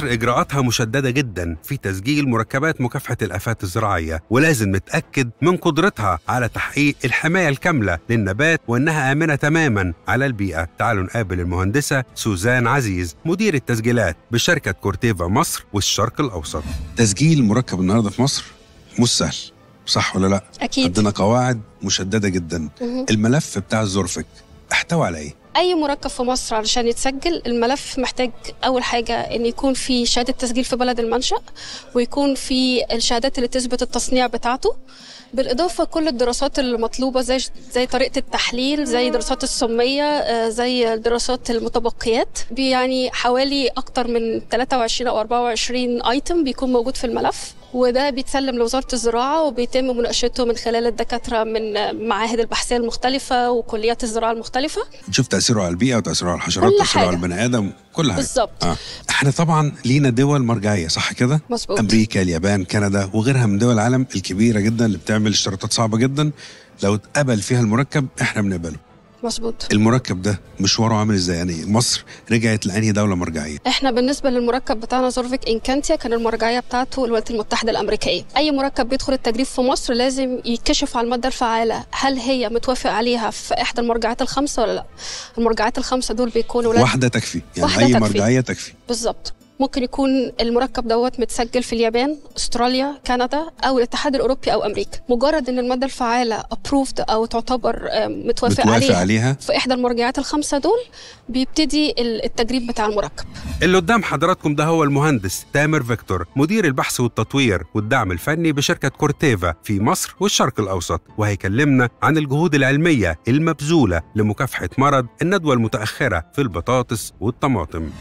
مصر إجراءاتها مشددة جدا في تسجيل مركبات مكافحة الآفات الزراعية ولازم نتأكد من قدرتها على تحقيق الحماية الكاملة للنبات وأنها آمنة تماما على البيئة تعالوا نقابل المهندسة سوزان عزيز مدير التسجيلات بشركة كورتيفا مصر والشرق الأوسط تسجيل مركب النهاردة في مصر مش سهل صح ولا لا؟ أكيد عندنا قواعد مشددة جدا الملف بتاع الزرفك احتوى على ايه؟ اي مركب في مصر علشان يتسجل الملف محتاج اول حاجه ان يكون في شهاده تسجيل في بلد المنشا ويكون في الشهادات اللي تثبت التصنيع بتاعته بالاضافه كل الدراسات المطلوبه زي زي طريقه التحليل زي دراسات السميه آه، زي دراسات المتبقيات يعني حوالي اكتر من 23 او 24 ايتم بيكون موجود في الملف وده بيتسلم لوزارة الزراعة وبيتم مناقشته من خلال الدكاترة من معاهد البحثية المختلفة وكليات الزراعة المختلفة نشوف تأثيره على البيئة وتأثيره على الحشرات وتأثيره على البني آدم كل حاجة بالظبط آه. احنا طبعا لينا دول مرجعية صح كده؟ مظبوط أمريكا اليابان كندا وغيرها من دول العالم الكبيرة جدا اللي بتعمل اشتراطات صعبة جدا لو اتقبل فيها المركب احنا بنقبله مظبوط المركب ده مشواره عامل ازاي يعني مصر رجعت لانهي دوله مرجعيه احنا بالنسبه للمركب بتاعنا زورفيك انكانتيا كان المرجعيه بتاعته الولايات المتحده الامريكيه اي مركب بيدخل التجريب في مصر لازم يتكشف على الماده الفعاله هل هي متوافق عليها في احدى المرجعات الخمسه ولا لا المرجعات الخمسه دول بيكونوا واحده تكفي يعني واحدة اي تكفي. مرجعيه تكفي بالظبط ممكن يكون المركب دوت متسجل في اليابان استراليا كندا او الاتحاد الاوروبي او امريكا مجرد ان الماده الفعاله ابروفد او تعتبر آه، متوافق, متوافق عليها, عليها في احدى المرجعات الخمسه دول بيبتدي التجريب بتاع المركب اللي قدام حضراتكم ده هو المهندس تامر فيكتور مدير البحث والتطوير والدعم الفني بشركه كورتيفا في مصر والشرق الاوسط وهيكلمنا عن الجهود العلميه المبذوله لمكافحه مرض الندوه المتاخره في البطاطس والطماطم